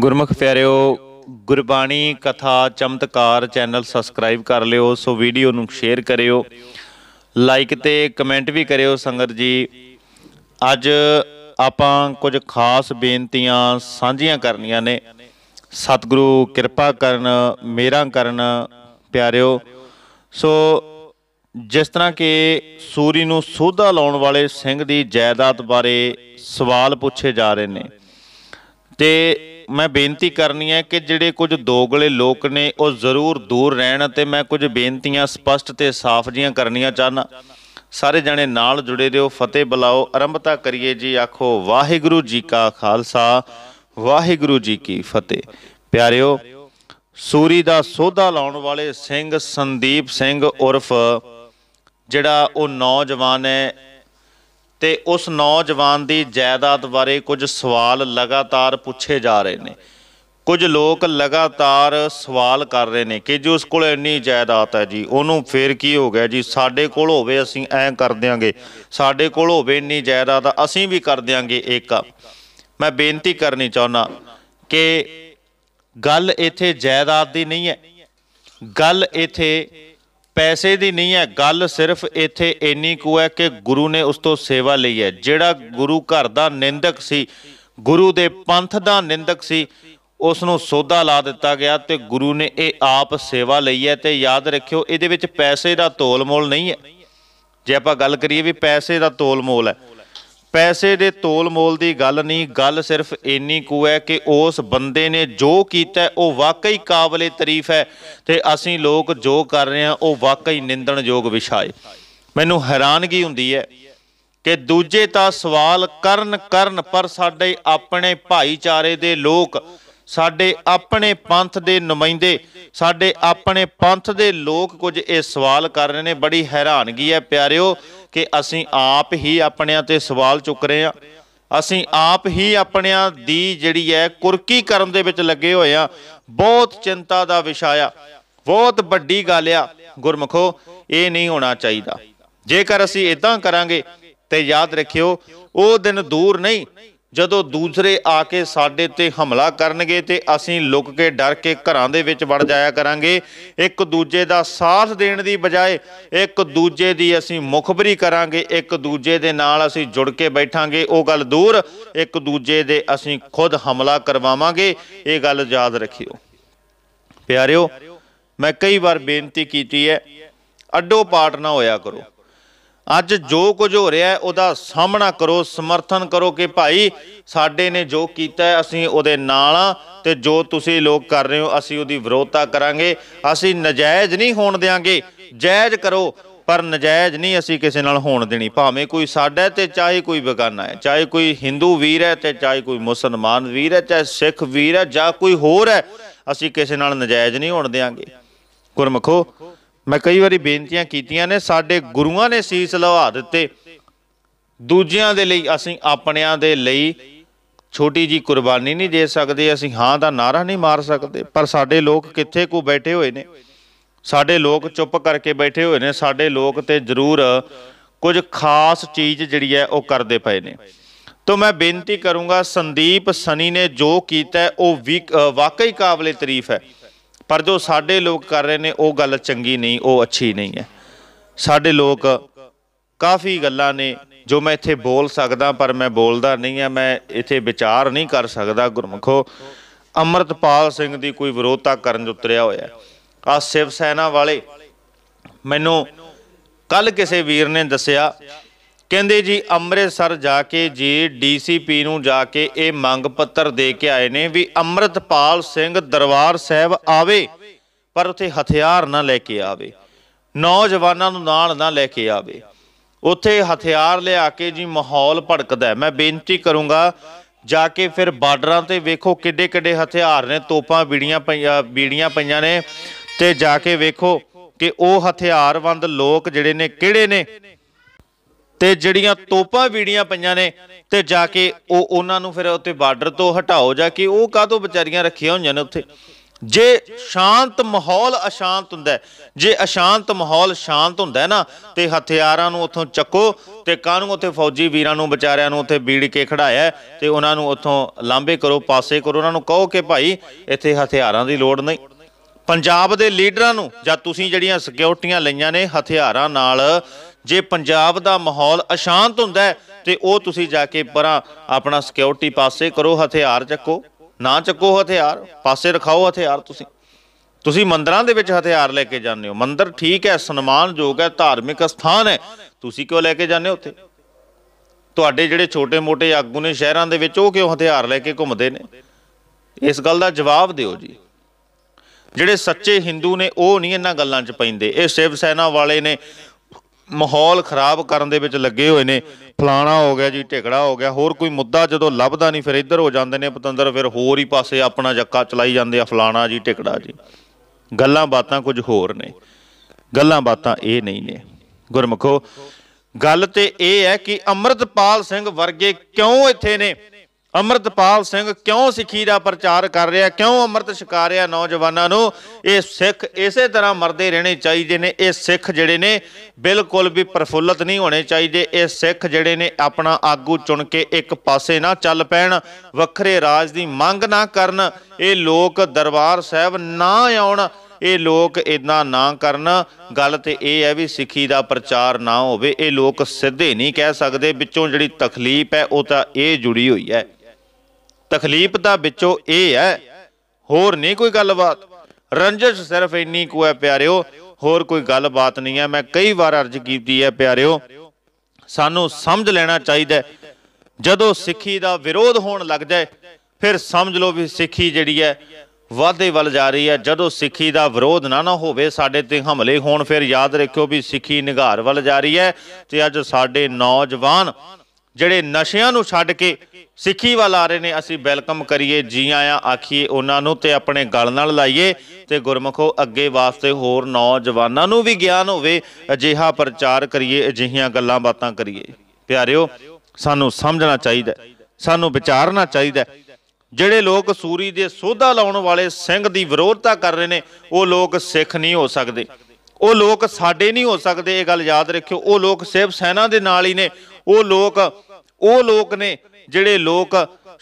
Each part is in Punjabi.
ਗੁਰਮੁਖ ਪਿਆਰਿਓ ਗੁਰਬਾਣੀ ਕਥਾ ਚਮਤਕਾਰ ਚੈਨਲ ਸਬਸਕ੍ਰਾਈਬ ਕਰ ਲਿਓ ਸੋ ਵੀਡੀਓ ਨੂੰ ਸ਼ੇਅਰ ਕਰਿਓ ਲਾਈਕ ਤੇ ਕਮੈਂਟ ਵੀ ਕਰਿਓ ਸੰਗਤ ਜੀ ਅੱਜ ਆਪਾਂ ਕੁਝ ਖਾਸ ਬੇਨਤੀਆਂ ਸਾਂਝੀਆਂ ਕਰਨੀਆਂ ਨੇ ਸਤਿਗੁਰੂ ਕਿਰਪਾ ਕਰਨ ਮੇਰਾ ਕਰਨ ਪਿਆਰਿਓ ਸੋ ਜਿਸ ਤਰ੍ਹਾਂ ਕਿ ਸੂਰੀ ਨੂੰ ਸੋਧਾ ਲਾਉਣ ਵਾਲੇ ਸਿੰਘ ਦੀ ਜਾਇਦਾਦ ਬਾਰੇ ਸਵਾਲ ਪੁੱਛੇ ਜਾ ਰਹੇ ਨੇ ਤੇ ਮੈਂ ਬੇਨਤੀ ਕਰਨੀ ਹੈ ਕਿ ਜਿਹੜੇ ਕੁਝ ਦੋਗਲੇ ਲੋਕ ਨੇ ਉਹ ਜ਼ਰੂਰ ਦੂਰ ਰਹਿਣ ਅਤੇ ਮੈਂ ਕੁਝ ਬੇਨਤੀਆਂ ਸਪਸ਼ਟ ਤੇ ਸਾਫ਼ ਜੀਆਂ ਕਰਨੀਆਂ ਚਾਹਨਾ ਸਾਰੇ ਜਣੇ ਨਾਲ ਜੁੜੇ ਰਹੋ ਫਤਿਹ ਬੁਲਾਓ ਆਰੰਭਤਾ ਕਰੀਏ ਜੀ ਆਖੋ ਵਾਹਿਗੁਰੂ ਜੀ ਕਾ ਖਾਲਸਾ ਵਾਹਿਗੁਰੂ ਜੀ ਕੀ ਫਤਿਹ ਪਿਆਰਿਓ ਸੂਰੀ ਦਾ ਸੋਧਾ ਲਾਉਣ ਵਾਲੇ ਸਿੰਘ ਸੰਦੀਪ ਸਿੰਘ ਉਰਫ ਜਿਹੜਾ ਉਹ ਨੌਜਵਾਨ ਹੈ ਤੇ ਉਸ ਨੌਜਵਾਨ ਦੀ ਜਾਇਦਾਦ ਬਾਰੇ ਕੁਝ ਸਵਾਲ ਲਗਾਤਾਰ ਪੁੱਛੇ ਜਾ ਰਹੇ ਨੇ ਕੁਝ ਲੋਕ ਲਗਾਤਾਰ ਸਵਾਲ ਕਰ ਰਹੇ ਨੇ ਕਿ ਜੋ ਉਸ ਕੋਲ ਇੰਨੀ ਜਾਇਦਾਦ ਹੈ ਜੀ ਉਹਨੂੰ ਫੇਰ ਕੀ ਹੋ ਗਿਆ ਜੀ ਸਾਡੇ ਕੋਲ ਹੋਵੇ ਅਸੀਂ ਐ ਕਰ ਦਿਆਂਗੇ ਸਾਡੇ ਕੋਲ ਹੋਵੇ ਇੰਨੀ ਜਾਇਦਾਦ ਅਸੀਂ ਵੀ ਕਰ ਦਿਆਂਗੇ ਇੱਕ ਮੈਂ ਬੇਨਤੀ ਕਰਨੀ ਚਾਹੁੰਦਾ ਕਿ ਗੱਲ ਇੱਥੇ ਜਾਇਦਾਦ ਦੀ ਨਹੀਂ ਹੈ ਗੱਲ ਇੱਥੇ ਪੈਸੇ ਦੀ ਨਹੀਂ ਹੈ ਗੱਲ ਸਿਰਫ ਇੱਥੇ ਇੰਨੀ ਕੁ ਹੈ ਕਿ ਗੁਰੂ ਨੇ ਉਸ ਤੋਂ ਸੇਵਾ ਲਈ ਹੈ ਜਿਹੜਾ ਗੁਰੂ ਘਰ ਦਾ ਨਿੰਦਕ ਸੀ ਗੁਰੂ ਦੇ ਪੰਥ ਦਾ ਨਿੰਦਕ ਸੀ ਉਸ ਨੂੰ ਸੋਧਾ ਲਾ ਦਿੱਤਾ ਗਿਆ ਤੇ ਗੁਰੂ ਨੇ ਇਹ ਆਪ ਸੇਵਾ ਲਈ ਹੈ ਤੇ ਯਾਦ ਰੱਖਿਓ ਇਹਦੇ ਵਿੱਚ ਪੈਸੇ ਦਾ ਤੋਲ ਮੋਲ ਨਹੀਂ ਹੈ ਜੇ ਆਪਾਂ ਗੱਲ ਕਰੀਏ ਵੀ ਪੈਸੇ ਦਾ ਤੋਲ ਮੋਲ ਹੈ ਪੈਸੇ ਦੇ ਤੋਲ ਮੋਲ ਦੀ ਗੱਲ ਨਹੀਂ ਗੱਲ ਸਿਰਫ ਇੰਨੀ ਕੁ ਹੈ ਕਿ ਉਸ ਬੰਦੇ ਨੇ ਜੋ ਕੀਤਾ ਉਹ ਵਾਕਈ ਕਾਬਲੇ ਤਾਰੀਫ ਹੈ ਤੇ ਅਸੀਂ ਲੋਕ ਜੋ ਕਰ ਰਹੇ ਹਾਂ ਉਹ ਵਾਕਈ ਨਿੰਦਣਯੋਗ ਵਿਸ਼ਾ ਹੈ ਮੈਨੂੰ ਹੈਰਾਨਗੀ ਹੁੰਦੀ ਹੈ ਕਿ ਦੂਜੇ ਤਾਂ ਸਵਾਲ ਕਰਨ ਕਰਨ ਪਰ ਸਾਡੇ ਆਪਣੇ ਭਾਈਚਾਰੇ ਦੇ ਲੋਕ ਸਾਡੇ ਆਪਣੇ ਪੰਥ ਦੇ ਨੁਮਾਇंदे ਸਾਡੇ ਆਪਣੇ ਪੰਥ ਦੇ ਲੋਕ ਕੁਝ ਇਹ ਸਵਾਲ ਕਰ ਰਹੇ ਨੇ ਬੜੀ ਹੈਰਾਨਗੀ ਹੈ ਪਿਆਰਿਓ ਕਿ ਅਸੀਂ ਆਪ ਹੀ ਆਪਣਿਆਂ ਤੇ ਸਵਾਲ ਚੁੱਕ ਰਹੇ ਆ ਅਸੀਂ ਆਪ ਹੀ ਆਪਣਿਆਂ ਦੀ ਜਿਹੜੀ ਹੈ ਕੁਰਕੀ ਕਰਨ ਦੇ ਵਿੱਚ ਲੱਗੇ ਹੋਏ ਆ ਬਹੁਤ ਚਿੰਤਾ ਦਾ ਵਿਸ਼ਾ ਆ ਬਹੁਤ ਵੱਡੀ ਗੱਲ ਆ ਗੁਰਮਖੋ ਇਹ ਨਹੀਂ ਹੋਣਾ ਚਾਹੀਦਾ ਜੇਕਰ ਅਸੀਂ ਇਦਾਂ ਕਰਾਂਗੇ ਤੇ ਯਾਦ ਰੱਖਿਓ ਉਹ ਦਿਨ ਦੂਰ ਨਹੀਂ ਜਦੋਂ ਦੂਸਰੇ ਆ ਕੇ ਸਾਡੇ ਤੇ ਹਮਲਾ ਕਰਨਗੇ ਤੇ ਅਸੀਂ ਲੁੱਕ ਕੇ ਡਰ ਕੇ ਘਰਾਂ ਦੇ ਵਿੱਚ ਵੜ ਜਾਇਆ ਕਰਾਂਗੇ ਇੱਕ ਦੂਜੇ ਦਾ ਸਾਥ ਦੇਣ ਦੀ ਬਜਾਏ ਇੱਕ ਦੂਜੇ ਦੀ ਅਸੀਂ ਮੁਖਬਰੀ ਕਰਾਂਗੇ ਇੱਕ ਦੂਜੇ ਦੇ ਨਾਲ ਅਸੀਂ ਜੁੜ ਕੇ ਬੈਠਾਂਗੇ ਉਹ ਗੱਲ ਦੂਰ ਇੱਕ ਦੂਜੇ ਦੇ ਅਸੀਂ ਖੁਦ ਹਮਲਾ ਕਰਵਾਵਾਂਗੇ ਇਹ ਗੱਲ ਯਾਦ ਰੱਖਿਓ ਪਿਆਰਿਓ ਮੈਂ ਕਈ ਵਾਰ ਬੇਨਤੀ ਕੀਤੀ ਹੈ ਅੱਡੋ ਪਾਟ ਨਾ ਹੋਇਆ ਕਰੋ ਅੱਜ ਜੋ ਕੁਝ ਹੋ ਰਿਹਾ ਉਹਦਾ ਸਾਹਮਣਾ ਕਰੋ ਸਮਰਥਨ ਕਰੋ ਕਿ ਭਾਈ ਸਾਡੇ ਨੇ ਜੋ ਕੀਤਾ ਅਸੀਂ ਉਹਦੇ ਨਾਲ ਆ ਤੇ ਜੋ ਤੁਸੀਂ ਲੋਕ ਕਰ ਰਹੇ ਹੋ ਅਸੀਂ ਉਹਦੀ ਵਿਰੋਧਤਾ ਕਰਾਂਗੇ ਅਸੀਂ ਨਜਾਇਜ਼ ਨਹੀਂ ਹੋਣ ਦੇਾਂਗੇ ਜਾਇਜ਼ ਕਰੋ ਪਰ ਨਜਾਇਜ਼ ਨਹੀਂ ਅਸੀਂ ਕਿਸੇ ਨਾਲ ਹੋਣ ਦੇਣੀ ਭਾਵੇਂ ਕੋਈ ਸਾਡਾ ਤੇ ਚਾਹੇ ਕੋਈ ਬਗਾਨਾ ਹੈ ਚਾਹੇ ਕੋਈ ਹਿੰਦੂ ਵੀਰ ਹੈ ਤੇ ਚਾਹੇ ਕੋਈ ਮੁਸਲਮਾਨ ਵੀਰ ਹੈ ਚਾਹੇ ਸਿੱਖ ਵੀਰ ਹੈ ਜਾਂ ਕੋਈ ਹੋਰ ਹੈ ਅਸੀਂ ਕਿਸੇ ਨਾਲ ਨਜਾਇਜ਼ ਨਹੀਂ ਹੋਣ ਦੇਾਂਗੇ ਗੁਰਮਖੋ ਮੈਂ ਕਈ ਵਾਰੀ ਬੇਨਤੀਆਂ ਕੀਤੀਆਂ ਨੇ ਸਾਡੇ ਗੁਰੂਆਂ ਨੇ ਸੀਸ ਲਵਾ ਦਿੱਤੇ ਦੂਜਿਆਂ ਦੇ ਲਈ ਅਸੀਂ ਆਪਣਿਆਂ ਦੇ ਲਈ ਛੋਟੀ ਜੀ ਕੁਰਬਾਨੀ ਨਹੀਂ ਦੇ ਸਕਦੇ ਅਸੀਂ ਹਾਂ ਦਾ ਨਾਰਾ ਨਹੀਂ ਮਾਰ ਸਕਦੇ ਪਰ ਸਾਡੇ ਲੋਕ ਕਿੱਥੇ ਕੋ ਬੈਠੇ ਹੋਏ ਨੇ ਸਾਡੇ ਲੋਕ ਚੁੱਪ ਕਰਕੇ ਬੈਠੇ ਹੋਏ ਨੇ ਸਾਡੇ ਲੋਕ ਤੇ ਜ਼ਰੂਰ ਕੁਝ ਖਾਸ ਚੀਜ਼ ਜਿਹੜੀ ਹੈ ਉਹ ਕਰਦੇ ਪਏ ਨੇ ਤੋਂ ਮੈਂ ਬੇਨਤੀ ਕਰੂੰਗਾ ਸੰਦੀਪ ਸਨੀ ਨੇ ਜੋ ਕੀਤਾ ਉਹ ਵਾਕਈ ਕਾਬਲੇ ਤਾਰੀਫ ਹੈ ਪਰ ਜੋ ਸਾਡੇ ਲੋਕ ਕਰ ਰਹੇ ਨੇ ਉਹ ਗੱਲ ਚੰਗੀ ਨਹੀਂ ਉਹ ਅੱਛੀ ਨਹੀਂ ਹੈ ਸਾਡੇ ਲੋਕ ਕਾਫੀ ਗੱਲਾਂ ਨੇ ਜੋ ਮੈਂ ਇੱਥੇ ਬੋਲ ਸਕਦਾ ਪਰ ਮੈਂ ਬੋਲਦਾ ਨਹੀਂ ਆ ਮੈਂ ਇੱਥੇ ਵਿਚਾਰ ਨਹੀਂ ਕਰ ਸਕਦਾ ਗੁਰਮਖੋ ਅਮਰਤਪਾਲ ਸਿੰਘ ਦੀ ਕੋਈ ਵਿਰੋਧਤਾ ਕਰਨ ਉਤਰਿਆ ਹੋਇਆ ਆ ਸਿਵ ਸੈਨਾ ਵਾਲੇ ਮੈਨੂੰ ਕੱਲ ਕਿਸੇ ਵੀਰ ਨੇ ਦੱਸਿਆ ਕਹਿੰਦੇ ਜੀ ਅੰਮ੍ਰਿਤਸਰ ਜਾ ਕੇ ਜੀ ਡੀਸੀਪੀ ਨੂੰ ਜਾ ਕੇ ਇਹ ਮੰਗ ਪੱਤਰ ਦੇ ਕੇ ਆਏ ਨੇ ਵੀ ਅੰਮ੍ਰਿਤਪਾਲ ਸਿੰਘ ਦਰਬਾਰ ਸਾਹਿਬ ਆਵੇ ਪਰ ਉਥੇ ਹਥਿਆਰ ਨਾ ਲੈ ਕੇ ਆਵੇ ਨੌਜਵਾਨਾਂ ਨੂੰ ਨਾਲ ਨਾ ਲੈ ਕੇ ਆਵੇ ਉਥੇ ਹਥਿਆਰ ਲਿਆ ਕੇ ਜੀ ਮਾਹੌਲ ਭੜਕਦਾ ਮੈਂ ਬੇਨਤੀ ਕਰੂੰਗਾ ਜਾ ਕੇ ਫਿਰ ਬਾਰਡਰਾਂ ਤੇ ਵੇਖੋ ਕਿੱਡੇ ਕਿੱਡੇ ਹਥਿਆਰ ਨੇ ਤੋਪਾਂ ਬੀੜੀਆਂ ਪਈਆਂ ਬੀੜੀਆਂ ਪਈਆਂ ਨੇ ਤੇ ਜਾ ਕੇ ਵੇਖੋ ਕਿ ਉਹ ਹਥਿਆਰਬੰਦ ਲੋਕ ਜਿਹੜੇ ਨੇ ਕਿਹੜੇ ਨੇ ਤੇ ਜਿਹੜੀਆਂ ਤੋਪਾਂ ਵੀੜੀਆਂ ਪਈਆਂ ਨੇ ਤੇ ਜਾ ਕੇ ਉਹ ਉਹਨਾਂ ਨੂੰ ਫਿਰ ਉੱਤੇ ਬਾਰਡਰ ਤੋਂ ਹਟਾਓ ਜਾ ਕੇ ਉਹ ਕਾਹਤੋਂ ਵਿਚਾਰੀਆਂ ਰੱਖੀਆਂ ਹੋਈਆਂ ਨੇ ਉੱਥੇ ਜੇ ਸ਼ਾਂਤ ਮਾਹੌਲ ਅਸ਼ਾਂਤ ਹੁੰਦਾ ਜੇ ਅਸ਼ਾਂਤ ਮਾਹੌਲ ਸ਼ਾਂਤ ਹੁੰਦਾ ਨਾ ਤੇ ਹਥਿਆਰਾਂ ਨੂੰ ਉੱਥੋਂ ਚੱਕੋ ਤੇ ਕਾਹਨੂੰ ਉੱਥੇ ਫੌਜੀ ਵੀਰਾਂ ਨੂੰ ਵਿਚਾਰਿਆਂ ਨੂੰ ਉੱਥੇ ਬੀੜ ਕੇ ਖੜਾਇਆ ਤੇ ਉਹਨਾਂ ਨੂੰ ਉੱਥੋਂ ਲਾਂਬੇ ਕਰੋ ਪਾਸੇ ਕਰੋ ਉਹਨਾਂ ਨੂੰ ਕਹੋ ਕਿ ਭਾਈ ਇੱਥੇ ਹਥਿਆਰਾਂ ਦੀ ਲੋੜ ਨਹੀਂ ਪੰਜਾਬ ਦੇ ਲੀਡਰਾਂ ਨੂੰ ਜਾਂ ਤੁਸੀਂ ਜਿਹੜੀਆਂ ਸਿਕਿਉਰਟੀਆਂ ਲਈਆਂ ਨੇ ਹਥਿਆਰਾਂ ਨਾਲ ਜੇ ਪੰਜਾਬ ਦਾ ਮਾਹੌਲ ਅਸ਼ਾਂਤ ਹੁੰਦਾ ਤੇ ਉਹ ਤੁਸੀਂ ਜਾ ਕੇ ਪਰਾਂ ਆਪਣਾ ਸਿਕਿਉਰਿਟੀ ਪਾਸੇ ਕਰੋ ਹਥਿਆਰ ਚੱਕੋ ਨਾ ਚੱਕੋ ਹਥਿਆਰ ਪਾਸੇ ਰਖਾਓ ਹਥਿਆਰ ਤੁਸੀਂ ਤੁਸੀਂ ਮੰਦਰਾਂ ਦੇ ਵਿੱਚ ਹਥਿਆਰ ਲੈ ਕੇ ਜਾਂਦੇ ਹੋ ਮੰਦਰ ਠੀਕ ਹੈ ਸਨਮਾਨਯੋਗ ਹੈ ਧਾਰਮਿਕ ਸਥਾਨ ਹੈ ਤੁਸੀਂ ਕਿਉਂ ਲੈ ਕੇ ਜਾਂਦੇ ਹੋ ਉੱਥੇ ਤੁਹਾਡੇ ਜਿਹੜੇ ਛੋਟੇ-ਮੋਟੇ ਆਗੂ ਨੇ ਸ਼ਹਿਰਾਂ ਦੇ ਵਿੱਚ ਉਹ ਕਿਉਂ ਹਥਿਆਰ ਲੈ ਕੇ ਘੁੰਮਦੇ ਨੇ ਇਸ ਗੱਲ ਦਾ ਜਵਾਬ ਦਿਓ ਜੀ ਜਿਹੜੇ ਸੱਚੇ ਹਿੰਦੂ ਨੇ ਉਹ ਨਹੀਂ ਇਹਨਾਂ ਗੱਲਾਂ 'ਚ ਪੈਂਦੇ ਇਹ ਸ਼ਿਵ ਸੈਨਾ ਵਾਲੇ ਨੇ ਮਾਹੌਲ ਖਰਾਬ ਕਰਨ ਦੇ ਵਿੱਚ ਲੱਗੇ ਹੋਏ ਨੇ ਫਲਾਣਾ ਹੋ ਗਿਆ ਜੀ ਢਿਕੜਾ ਹੋ ਗਿਆ ਹੋਰ ਕੋਈ ਮੁੱਦਾ ਜਦੋਂ ਲੱਭਦਾ ਨਹੀਂ ਫਿਰ ਇੱਧਰ ਹੋ ਜਾਂਦੇ ਨੇ ਪਤੰਦਰ ਫਿਰ ਹੋਰ ਹੀ ਪਾਸੇ ਆਪਣਾ ਜੱਕਾ ਚਲਾਈ ਜਾਂਦੇ ਆ ਫਲਾਣਾ ਜੀ ਢਿਕੜਾ ਜੀ ਗੱਲਾਂ ਬਾਤਾਂ ਕੁਝ ਹੋਰ ਨੇ ਗੱਲਾਂ ਬਾਤਾਂ ਇਹ ਨਹੀਂ ਨੇ ਗੁਰਮਖੋ ਗੱਲ ਤੇ ਇਹ ਹੈ ਕਿ ਅਮਰਤਪਾਲ ਸਿੰਘ ਵਰਗੇ ਕਿਉਂ ਇੱਥੇ ਨੇ ਅਮਰਤਪਾਲ ਸਿੰਘ ਕਿਉਂ ਸਿੱਖੀ ਦਾ ਪ੍ਰਚਾਰ ਕਰ ਰਿਹਾ ਕਿਉਂ ਅਮਰਤ ਛਕਾ ਰਿਹਾ ਨੌਜਵਾਨਾਂ ਨੂੰ ਇਹ ਸਿੱਖ ਇਸੇ ਤਰ੍ਹਾਂ ਮਰਦੇ ਰਹਿਣੇ ਚਾਹੀਦੇ ਨੇ ਇਹ ਸਿੱਖ ਜਿਹੜੇ ਨੇ ਬਿਲਕੁਲ ਵੀ ਪ੍ਰਫੁੱਲਤ ਨਹੀਂ ਹੋਣੇ ਚਾਹੀਦੇ ਇਹ ਸਿੱਖ ਜਿਹੜੇ ਨੇ ਆਪਣਾ ਆਗੂ ਚੁਣ ਕੇ ਇੱਕ ਪਾਸੇ ਨਾ ਚੱਲ ਪੈਣ ਵੱਖਰੇ ਰਾਜ ਦੀ ਮੰਗ ਨਾ ਕਰਨ ਇਹ ਲੋਕ ਦਰਬਾਰ ਸਾਹਿਬ ਨਾ ਆਉਣ ਇਹ ਲੋਕ ਇਦਾਂ ਨਾ ਕਰਨ ਗੱਲ ਤੇ ਇਹ ਹੈ ਵੀ ਸਿੱਖੀ ਦਾ ਪ੍ਰਚਾਰ ਨਾ ਹੋਵੇ ਇਹ ਲੋਕ ਸਿੱਧੇ ਨਹੀਂ ਕਹਿ ਸਕਦੇ ਵਿੱਚੋਂ ਜਿਹੜੀ ਤਕਲੀਫ ਹੈ ਉਹ ਤਾਂ ਇਹ ਜੁੜੀ ਹੋਈ ਹੈ ਤਕਲੀਫ ਦਾ ਵਿੱਚੋਂ ਇਹ ਹੈ ਹੋਰ ਨਹੀਂ ਕੋਈ ਗੱਲਬਾਤ ਰੰਜਸ਼ ਸਿਰਫ ਇੰਨੀ ਕੁ ਹੈ ਪਿਆਰਿਓ ਹੋਰ ਕੋਈ ਗੱਲਬਾਤ ਨਹੀਂ ਹੈ ਮੈਂ ਕਈ ਵਾਰ ਅਰਜ਼ ਕੀਤੀ ਹੈ ਪਿਆਰਿਓ ਸਾਨੂੰ ਸਮਝ ਲੈਣਾ ਚਾਹੀਦਾ ਜਦੋਂ ਸਿੱਖੀ ਦਾ ਵਿਰੋਧ ਹੋਣ ਲੱਗ ਜਾਏ ਫਿਰ ਸਮਝ ਲਓ ਵੀ ਸਿੱਖੀ ਜਿਹੜੀ ਹੈ ਵਾਧੇ ਵੱਲ ਜਾ ਰਹੀ ਹੈ ਜਦੋਂ ਸਿੱਖੀ ਦਾ ਵਿਰੋਧ ਨਾ ਨਾ ਹੋਵੇ ਸਾਡੇ ਤੇ ਹਮਲੇ ਹੋਣ ਫਿਰ ਯਾਦ ਰੱਖਿਓ ਵੀ ਸਿੱਖੀ ਨਿਗਾਰ ਵੱਲ ਜਾ ਰਹੀ ਹੈ ਤੇ ਅੱਜ ਸਾਡੇ ਨੌਜਵਾਨ ਜਿਹੜੇ ਨਸ਼ਿਆਂ ਨੂੰ ਛੱਡ ਕੇ ਸਿੱਖੀ ਵੱਲ ਆ ਰਹੇ ਨੇ ਅਸੀਂ ਵੈਲਕਮ ਕਰੀਏ ਜੀ ਆਇਆਂ ਆਖੀਏ ਉਹਨਾਂ ਨੂੰ ਤੇ ਆਪਣੇ ਗਲ ਨਾਲ ਲਾਈਏ ਤੇ ਗੁਰਮਖੋ ਅੱਗੇ ਵਾਸਤੇ ਹੋਰ ਨੌਜਵਾਨਾਂ ਨੂੰ ਵੀ ਗਿਆਨ ਹੋਵੇ ਅਜਿਹਾ ਪ੍ਰਚਾਰ ਕਰੀਏ ਅਜਿਹੀਆਂ ਗੱਲਾਂ ਬਾਤਾਂ ਕਰੀਏ ਪਿਆਰਿਓ ਸਾਨੂੰ ਸਮਝਣਾ ਚਾਹੀਦਾ ਸਾਨੂੰ ਵਿਚਾਰਨਾ ਚਾਹੀਦਾ ਜਿਹੜੇ ਲੋਕ ਸੂਰੀ ਦੇ ਸੋਧਾ ਲਾਉਣ ਵਾਲੇ ਸਿੰਘ ਦੀ ਵਿਰੋਧਤਾ ਕਰ ਰਹੇ ਨੇ ਉਹ ਲੋਕ ਸਿੱਖ ਨਹੀਂ ਹੋ ਸਕਦੇ ਉਹ ਲੋਕ ਸਾਡੇ ਨਹੀਂ ਹੋ ਸਕਦੇ ਇਹ ਗੱਲ ਯਾਦ ਰੱਖਿਓ ਉਹ ਲੋਕ ਸਿਰਫ ਸੈਨਾ ਦੇ ਨਾਲ ਹੀ ਨੇ ਉਹ ਲੋਕ ਉਹ ਲੋਕ ਨੇ ਜਿਹੜੇ ਲੋਕ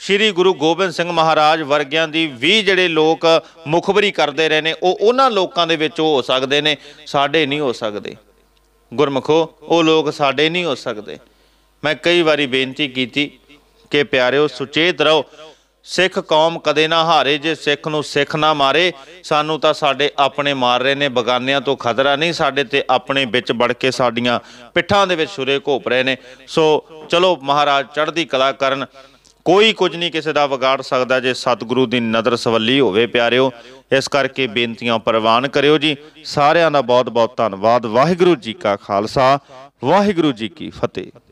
ਸ੍ਰੀ ਗੁਰੂ ਗੋਬਿੰਦ ਸਿੰਘ ਮਹਾਰਾਜ ਵਰਗਿਆਂ ਦੀ ਵੀ ਜਿਹੜੇ ਲੋਕ ਮੁਖਬਰੀ ਕਰਦੇ ਰਹੇ ਨੇ ਉਹ ਉਹਨਾਂ ਲੋਕਾਂ ਦੇ ਵਿੱਚ ਹੋ ਸਕਦੇ ਨੇ ਸਾਡੇ ਨਹੀਂ ਹੋ ਸਕਦੇ ਗੁਰਮਖੋ ਉਹ ਲੋਕ ਸਾਡੇ ਨਹੀਂ ਹੋ ਸਕਦੇ ਮੈਂ ਕਈ ਵਾਰੀ ਬੇਨਤੀ ਕੀਤੀ ਕਿ ਪਿਆਰਿਓ ਸੁਚੇਤ ਰਹੋ ਸਿੱਖ ਕੌਮ ਕਦੇ ਨਾ ਹਾਰੇ ਜੇ ਸਿੱਖ ਨੂੰ ਸਿੱਖ ਨਾ ਮਾਰੇ ਸਾਨੂੰ ਤਾਂ ਸਾਡੇ ਆਪਣੇ ਮਾਰ ਰਹੇ ਨੇ ਬਗਾਨਿਆਂ ਤੋਂ ਖਤਰਾ ਨਹੀਂ ਸਾਡੇ ਤੇ ਆਪਣੇ ਵਿੱਚ ਵੜ ਕੇ ਸਾਡੀਆਂ ਪਿੱਠਾਂ ਦੇ ਵਿੱਚ ਸੁਰੇ ਘੋਪ ਰਹੇ ਨੇ ਸੋ ਚਲੋ ਮਹਾਰਾਜ ਚੜ੍ਹਦੀ ਕਲਾ ਕਰਨ ਕੋਈ ਕੁਝ ਨਹੀਂ ਕਿਸੇ ਦਾ ਵਿਗਾੜ ਸਕਦਾ ਜੇ ਸਤਿਗੁਰੂ ਦੀ ਨਦਰ ਸਵੱਲੀ ਹੋਵੇ ਪਿਆਰਿਓ ਇਸ ਕਰਕੇ ਬੇਨਤੀਆਂ ਪ੍ਰਵਾਨ ਕਰਿਓ ਜੀ ਸਾਰਿਆਂ ਦਾ ਬਹੁਤ ਬਹੁਤ ਧੰਨਵਾਦ ਵਾਹਿਗੁਰੂ ਜੀ ਕਾ ਖਾਲਸਾ ਵਾਹਿਗੁਰੂ ਜੀ ਕੀ ਫਤਿਹ